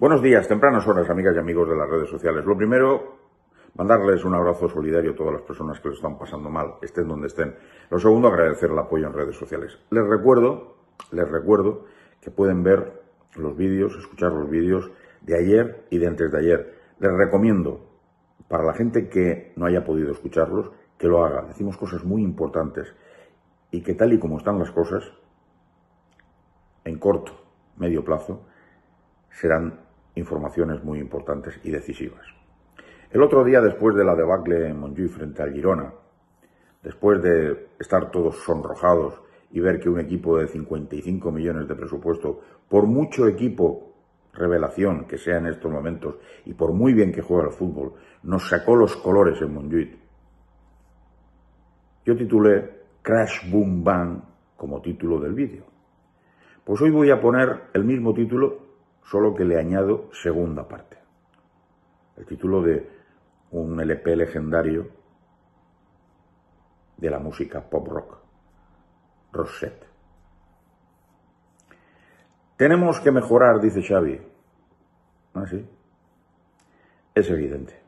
Buenos días, tempranas horas, amigas y amigos de las redes sociales. Lo primero, mandarles un abrazo solidario a todas las personas que lo están pasando mal, estén donde estén. Lo segundo, agradecer el apoyo en redes sociales. Les recuerdo, les recuerdo que pueden ver los vídeos, escuchar los vídeos de ayer y de antes de ayer. Les recomiendo, para la gente que no haya podido escucharlos, que lo haga. Decimos cosas muy importantes y que tal y como están las cosas, en corto, medio plazo, serán informaciones muy importantes y decisivas. El otro día, después de la debacle en Montjuic frente al Girona, después de estar todos sonrojados y ver que un equipo de 55 millones de presupuesto, por mucho equipo revelación que sea en estos momentos y por muy bien que juega el fútbol, nos sacó los colores en Montjuic. Yo titulé Crash Boom Bang como título del vídeo. Pues hoy voy a poner el mismo título solo que le añado segunda parte. El título de un LP legendario de la música pop rock, Rosette. Tenemos que mejorar, dice Xavi. ¿Ah, sí? Es evidente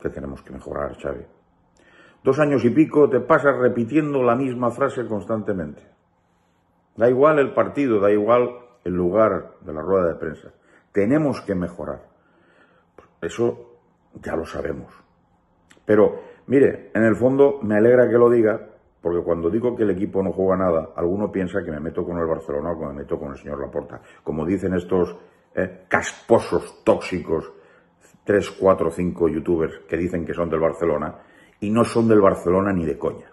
que tenemos que mejorar, Xavi. Dos años y pico te pasas repitiendo la misma frase constantemente. Da igual el partido, da igual ...en lugar de la rueda de prensa. Tenemos que mejorar. Eso ya lo sabemos. Pero, mire, en el fondo me alegra que lo diga, porque cuando digo que el equipo no juega nada, alguno piensa que me meto con el Barcelona o que me meto con el señor Laporta. Como dicen estos eh, casposos tóxicos, tres, cuatro, cinco youtubers que dicen que son del Barcelona, y no son del Barcelona ni de coña.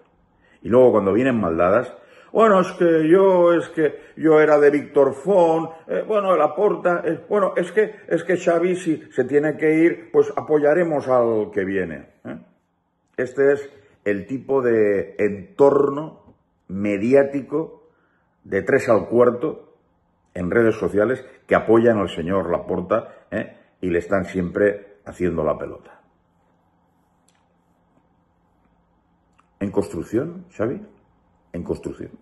Y luego cuando vienen maldadas, bueno, es que yo, es que yo era de Víctor Font, eh, bueno, bueno, la porta, bueno, es que, es que Xavi si se tiene que ir, pues apoyaremos al que viene. ¿eh? Este es el tipo de entorno mediático de tres al cuarto en redes sociales que apoyan al señor Laporta ¿eh? y le están siempre haciendo la pelota. ¿En construcción, Xavi? en construcción.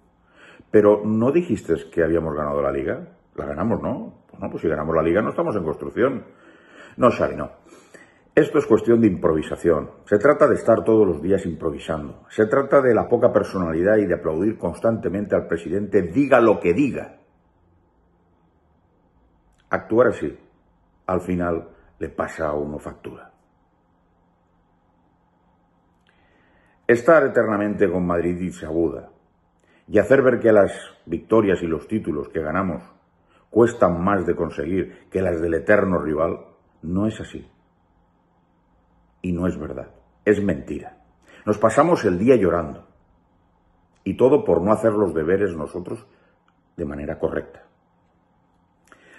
Pero no dijiste que habíamos ganado la liga. La ganamos, ¿no? Pues no, pues si ganamos la liga no estamos en construcción. No, Sari, no. Esto es cuestión de improvisación. Se trata de estar todos los días improvisando. Se trata de la poca personalidad y de aplaudir constantemente al presidente, diga lo que diga. Actuar así, al final, le pasa a uno factura. Estar eternamente con Madrid y Aguda y hacer ver que las victorias y los títulos que ganamos cuestan más de conseguir que las del eterno rival, no es así. Y no es verdad, es mentira. Nos pasamos el día llorando y todo por no hacer los deberes nosotros de manera correcta.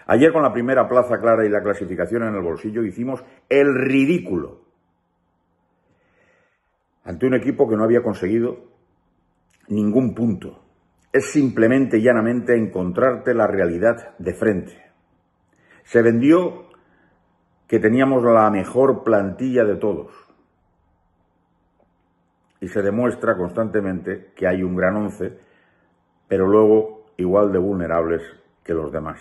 Ayer con la primera plaza clara y la clasificación en el bolsillo hicimos el ridículo ante un equipo que no había conseguido ningún punto. Es simplemente y llanamente encontrarte la realidad de frente. Se vendió que teníamos la mejor plantilla de todos. Y se demuestra constantemente que hay un gran once, pero luego igual de vulnerables que los demás.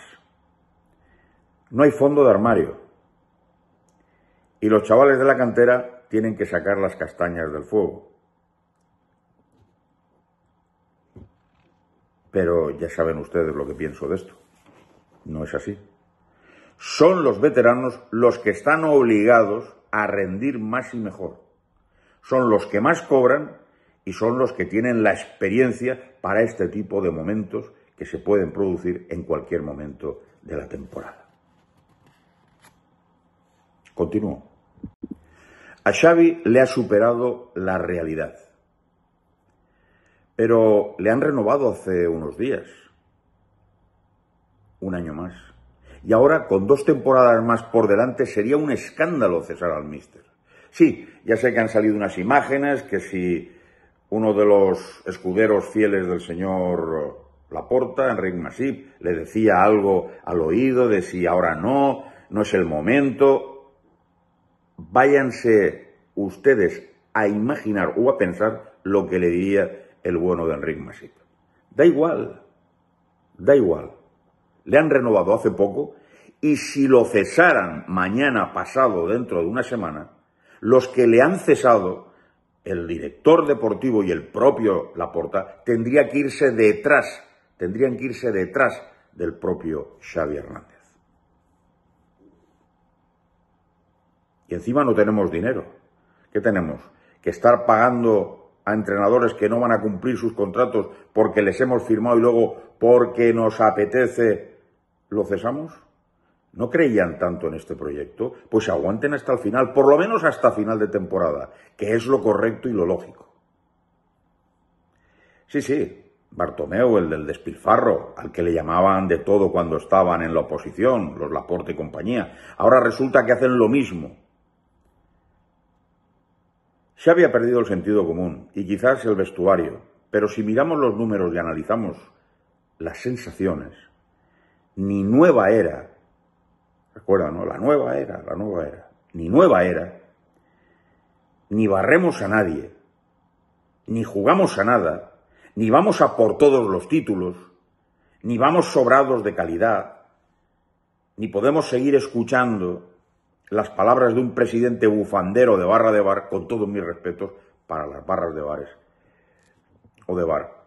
No hay fondo de armario. Y los chavales de la cantera tienen que sacar las castañas del fuego. Pero ya saben ustedes lo que pienso de esto. No es así. Son los veteranos los que están obligados a rendir más y mejor. Son los que más cobran y son los que tienen la experiencia para este tipo de momentos que se pueden producir en cualquier momento de la temporada. Continúo. A Xavi le ha superado la realidad. Pero le han renovado hace unos días. Un año más. Y ahora, con dos temporadas más por delante, sería un escándalo cesar al míster. Sí, ya sé que han salido unas imágenes, que si uno de los escuderos fieles del señor Laporta, Enrique Masip, le decía algo al oído de si ahora no, no es el momento. Váyanse ustedes a imaginar o a pensar lo que le diría el bueno de Enric Masip. Da igual, da igual. Le han renovado hace poco y si lo cesaran mañana pasado, dentro de una semana, los que le han cesado, el director deportivo y el propio Laporta, tendría que irse detrás, tendrían que irse detrás del propio Xavi Hernández. Y encima no tenemos dinero. ¿Qué tenemos? Que estar pagando a entrenadores que no van a cumplir sus contratos porque les hemos firmado y luego porque nos apetece, lo cesamos? ¿No creían tanto en este proyecto? Pues aguanten hasta el final, por lo menos hasta final de temporada, que es lo correcto y lo lógico. Sí, sí, Bartomeu, el del despilfarro, al que le llamaban de todo cuando estaban en la oposición, los Laporte y compañía, ahora resulta que hacen lo mismo, se había perdido el sentido común y quizás el vestuario, pero si miramos los números y analizamos las sensaciones, ni nueva era, recuerda, ¿no? La nueva era, la nueva era, ni nueva era, ni barremos a nadie, ni jugamos a nada, ni vamos a por todos los títulos, ni vamos sobrados de calidad, ni podemos seguir escuchando las palabras de un presidente bufandero de barra de bar, con todos mis respetos para las barras de bares o de bar,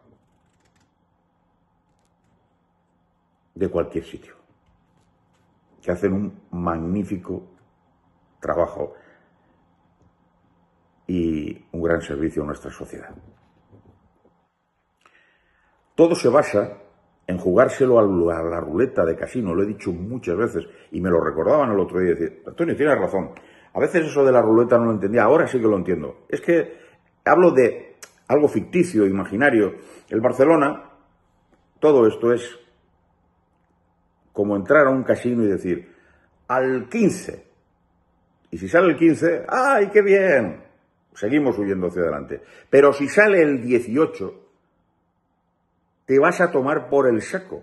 de cualquier sitio, que hacen un magnífico trabajo y un gran servicio a nuestra sociedad. Todo se basa en jugárselo a la, ruleta de casino, lo he dicho muchas veces y me lo recordaban el otro día, decir, Antonio, tienes razón, a veces eso de la ruleta no lo entendía, ahora sí que lo entiendo. Es que hablo de algo ficticio, imaginario. El Barcelona, todo esto es como entrar a un casino y decir, al 15. Y si sale el 15, ¡ay, qué bien! Seguimos huyendo hacia adelante. Pero si sale el 18, te vas a tomar por el saco.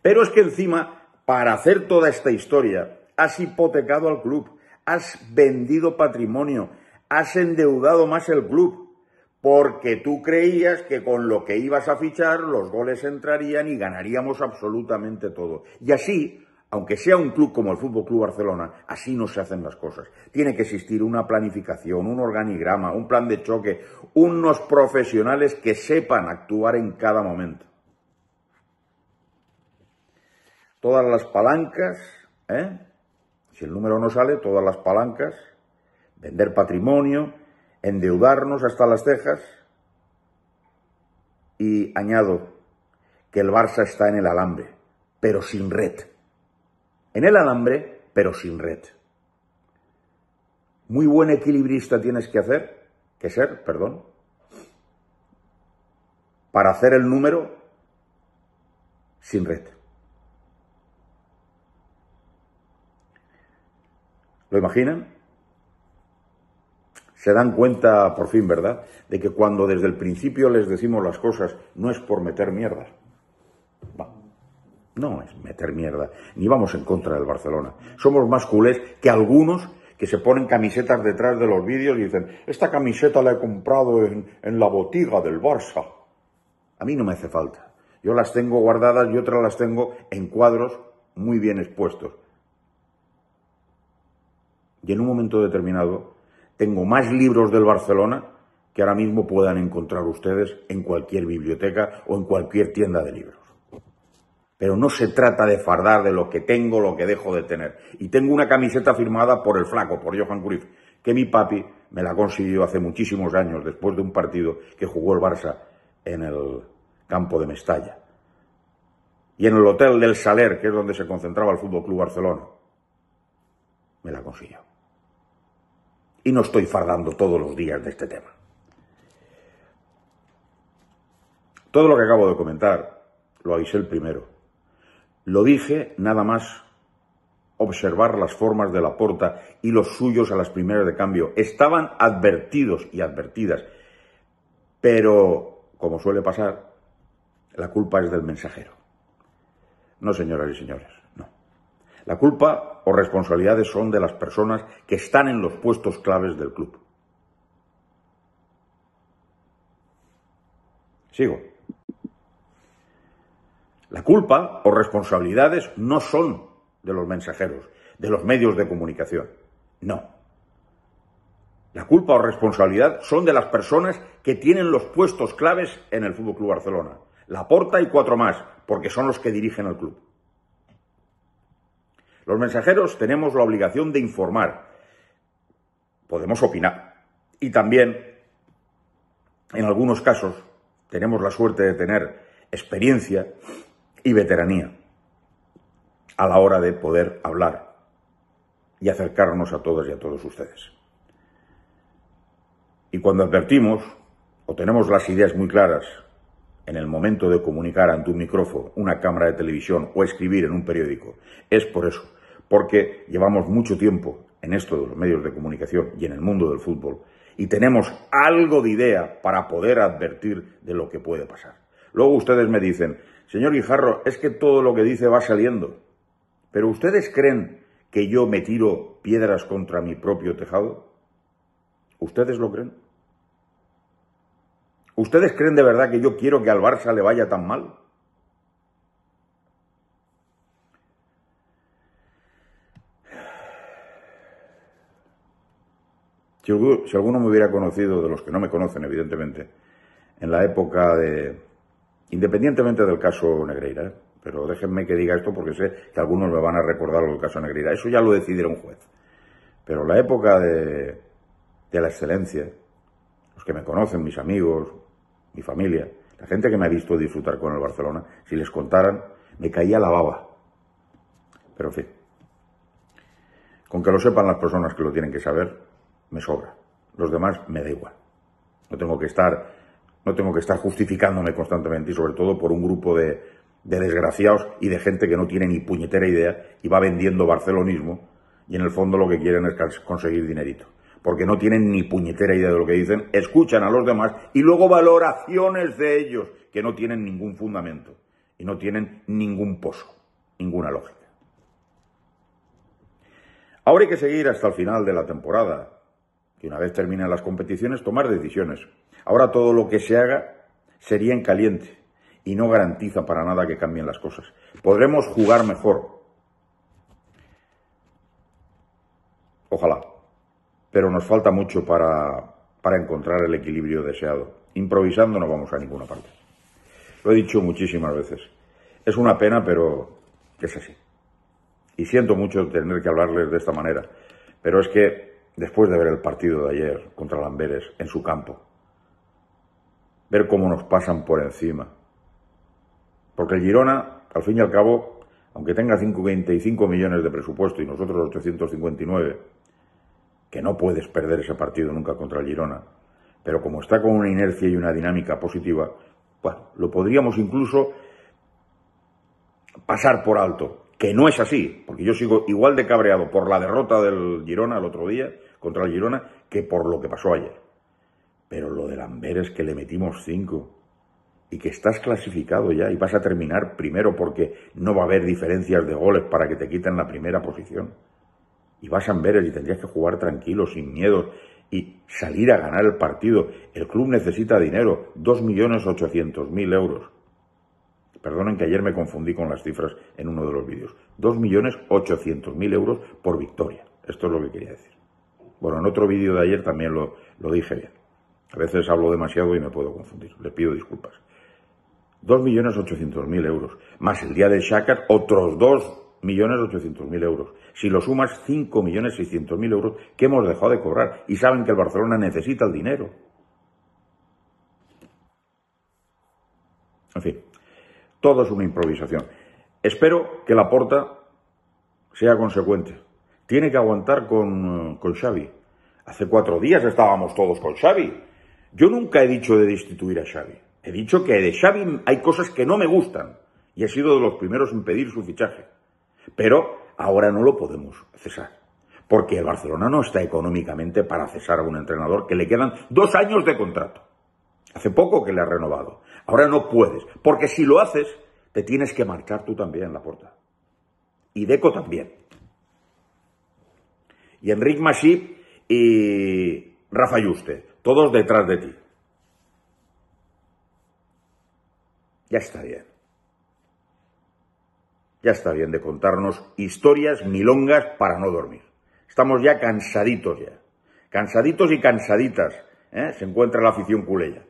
Pero es que encima, para hacer toda esta historia, has hipotecado al club, has vendido patrimonio, has endeudado más el club, porque tú creías que con lo que ibas a fichar los goles entrarían y ganaríamos absolutamente todo. Y así aunque sea un club como el Fútbol Club Barcelona, así no se hacen las cosas. Tiene que existir una planificación, un organigrama, un plan de choque, unos profesionales que sepan actuar en cada momento. Todas las palancas, ¿eh? si el número no sale, todas las palancas, vender patrimonio, endeudarnos hasta las cejas. Y añado que el Barça está en el alambre, pero sin red en el alambre, pero sin red. Muy buen equilibrista tienes que hacer, que ser, perdón, para hacer el número sin red. ¿Lo imaginan? Se dan cuenta por fin, ¿verdad?, de que cuando desde el principio les decimos las cosas no es por meter mierda. No es meter mierda, ni vamos en contra del Barcelona. Somos más culés que algunos que se ponen camisetas detrás de los vídeos y dicen, esta camiseta la he comprado en, la botiga del Barça. A mí no me hace falta. Yo las tengo guardadas y otras las tengo en cuadros muy bien expuestos. Y en un momento determinado tengo más libros del Barcelona que ahora mismo puedan encontrar ustedes en cualquier biblioteca o en cualquier tienda de libros. Pero no se trata de fardar de lo que tengo, lo que dejo de tener. Y tengo una camiseta firmada por el flaco, por Johan Cruyff, que mi papi me la consiguió hace muchísimos años, después de un partido que jugó el Barça en el campo de Mestalla. Y en el hotel del Saler, que es donde se concentraba el Fútbol Club Barcelona, me la consiguió. Y no estoy fardando todos los días de este tema. Todo lo que acabo de comentar lo avisé el primero. Lo dije nada más observar las formas de la porta y los suyos a las primeras de cambio. Estaban advertidos y advertidas. Pero, como suele pasar, la culpa es del mensajero. No, señoras y señores, no. La culpa o responsabilidades son de las personas que están en los puestos claves del club. Sigo. La culpa o responsabilidades no son de los mensajeros, de los medios de comunicación. No. La culpa o responsabilidad son de las personas que tienen los puestos claves en el Fútbol Club Barcelona. La Porta y cuatro más, porque son los que dirigen el club. Los mensajeros tenemos la obligación de informar. Podemos opinar. Y también, en algunos casos, tenemos la suerte de tener experiencia y veteranía a la hora de poder hablar y acercarnos a todas y a todos ustedes. Y cuando advertimos o tenemos las ideas muy claras en el momento de comunicar ante un micrófono, una cámara de televisión o escribir en un periódico, es por eso, porque llevamos mucho tiempo en esto de los medios de comunicación y en el mundo del fútbol y tenemos algo de idea para poder advertir de lo que puede pasar. Luego ustedes me dicen, Señor Guijarro, es que todo lo que dice va saliendo. Pero ustedes creen que yo me tiro piedras contra mi propio tejado? ¿Ustedes lo creen? ¿Ustedes creen de verdad que yo quiero que al Barça le vaya tan mal? Si alguno me hubiera conocido, de los que no me conocen, evidentemente, en la época de, Independientemente del caso Negreira, pero déjenme que diga esto porque sé que algunos me van a recordar el caso Negreira. Eso ya lo decidirá un juez. Pero la época de, de la excelencia, los que me conocen, mis amigos, mi familia, la gente que me ha visto disfrutar con el Barcelona, si les contaran, me caía la baba. Pero en fin, con que lo sepan las personas que lo tienen que saber, me sobra. Los demás me da igual. No tengo que estar no tengo que estar justificándome constantemente y sobre todo por un grupo de, desgraciados y de gente que no tiene ni puñetera idea y va vendiendo barcelonismo y en el fondo lo que quieren es conseguir dinerito. Porque no tienen ni puñetera idea de lo que dicen, escuchan a los demás y luego valoraciones de ellos que no tienen ningún fundamento y no tienen ningún pozo, ninguna lógica. Ahora hay que seguir hasta el final de la temporada y una vez terminen las competiciones tomar decisiones. Ahora todo lo que se haga sería en caliente y no garantiza para nada que cambien las cosas. Podremos jugar mejor. Ojalá. Pero nos falta mucho para, para encontrar el equilibrio deseado. Improvisando no vamos a ninguna parte. Lo he dicho muchísimas veces. Es una pena, pero es así. Y siento mucho tener que hablarles de esta manera. Pero es que después de ver el partido de ayer contra Lamberes en su campo, ver cómo nos pasan por encima. Porque el Girona, al fin y al cabo, aunque tenga 5,25 millones de presupuesto y nosotros 859, que no puedes perder ese partido nunca contra el Girona, pero como está con una inercia y una dinámica positiva, bueno, lo podríamos incluso pasar por alto, que no es así, porque yo sigo igual de cabreado por la derrota del Girona el otro día contra el Girona que por lo que pasó ayer. Pero lo del Amberes que le metimos cinco y que estás clasificado ya y vas a terminar primero porque no va a haber diferencias de goles para que te quiten la primera posición. Y vas a Amberes y tendrías que jugar tranquilo, sin miedos y salir a ganar el partido. El club necesita dinero, 2.800.000 euros. Perdonen que ayer me confundí con las cifras en uno de los vídeos. 2.800.000 euros por victoria. Esto es lo que quería decir. Bueno, en otro vídeo de ayer también lo, lo dije bien. A veces hablo demasiado y me puedo confundir. Les pido disculpas. 2.800.000 euros. Más el día de Shakhtar, otros 2.800.000 euros. Si lo sumas, 5.600.000 euros que hemos dejado de cobrar. Y saben que el Barcelona necesita el dinero. En fin. Todo es una improvisación. Espero que la porta sea consecuente. Tiene que aguantar eh, con, Xavi. Hace cuatro días estábamos todos con Xavi. Yo nunca he dicho de destituir a Xavi. He dicho que de Xavi hay cosas que no me gustan y he sido de los primeros en pedir su fichaje. Pero ahora no lo podemos cesar, porque el Barcelona no está económicamente para cesar a un entrenador que le quedan dos años de contrato. Hace poco que le ha renovado. Ahora no puedes, porque si lo haces, te tienes que marchar tú también en la puerta. Y Deco también. Y Enric Masip y Rafa Yuste, todos detrás de ti. Ya está bien. Ya está bien de contarnos historias milongas para no dormir. Estamos ya cansaditos ya. Cansaditos y cansaditas. ¿eh? Se encuentra la afición culella.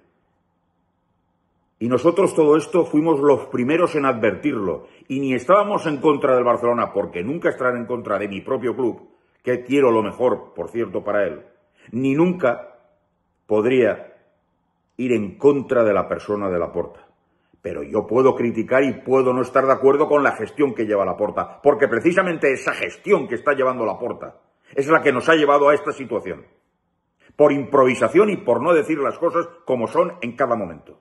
Y nosotros todo esto fuimos los primeros en advertirlo. Y ni estábamos en contra del Barcelona, porque nunca estarán en contra de mi propio club, que quiero lo mejor, por cierto, para él. Ni nunca podría ir en contra de la persona de la puerta. Pero yo puedo criticar y puedo no estar de acuerdo con la gestión que lleva la puerta. porque precisamente esa gestión que está llevando la puerta es la que nos ha llevado a esta situación. Por improvisación y por no decir las cosas como son en cada momento.